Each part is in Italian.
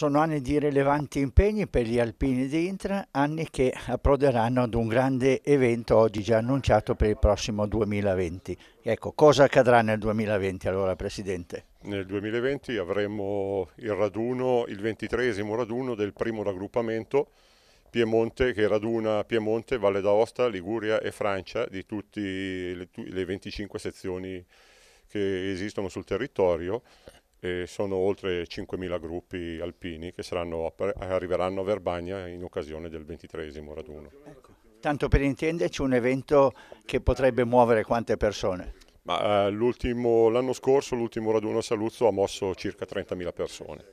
Sono anni di rilevanti impegni per gli alpini di Intra, anni che approderanno ad un grande evento oggi già annunciato per il prossimo 2020. Ecco, cosa accadrà nel 2020 allora Presidente? Nel 2020 avremo il raduno, il ventitresimo raduno del primo raggruppamento Piemonte che raduna Piemonte, Valle d'Aosta, Liguria e Francia di tutte le 25 sezioni che esistono sul territorio e sono oltre 5.000 gruppi alpini che arriveranno a Verbagna in occasione del 23 raduno. Ecco. Tanto per intenderci un evento che potrebbe muovere quante persone? Eh, l'anno scorso l'ultimo raduno a Saluzzo ha mosso circa 30.000 persone.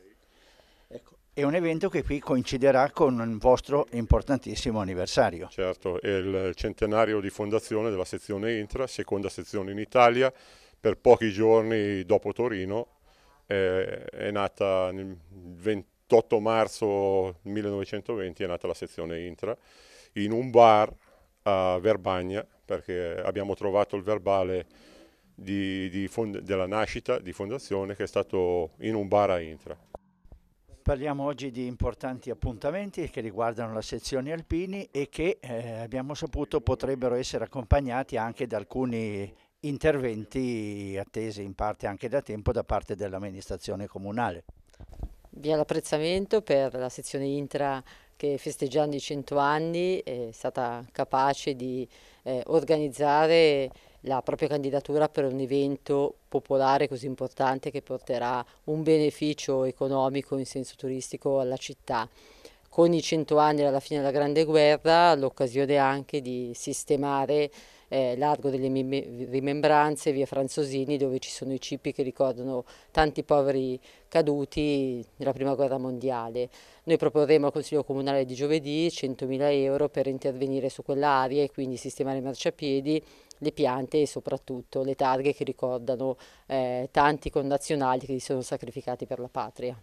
Ecco. È un evento che qui coinciderà con il vostro importantissimo anniversario. Certo, è il centenario di fondazione della sezione Intra, seconda sezione in Italia, per pochi giorni dopo Torino eh, è nata il 28 marzo 1920, è nata la sezione Intra, in un bar a Verbagna, perché abbiamo trovato il verbale di, di della nascita di fondazione che è stato in un bar a Intra. Parliamo oggi di importanti appuntamenti che riguardano la sezione alpini e che eh, abbiamo saputo potrebbero essere accompagnati anche da alcuni interventi attesi in parte anche da tempo da parte dell'amministrazione comunale. Via l'apprezzamento per la sezione Intra che festeggiando i 100 anni è stata capace di eh, organizzare la propria candidatura per un evento popolare così importante che porterà un beneficio economico in senso turistico alla città. Con i 100 anni dalla fine della Grande Guerra l'occasione anche di sistemare eh, largo delle rimembranze, via Franzosini, dove ci sono i cipi che ricordano tanti poveri caduti nella prima guerra mondiale. Noi proporremo al Consiglio Comunale di giovedì 100.000 euro per intervenire su quell'area e quindi sistemare i marciapiedi, le piante e soprattutto le targhe che ricordano eh, tanti connazionali che si sono sacrificati per la patria.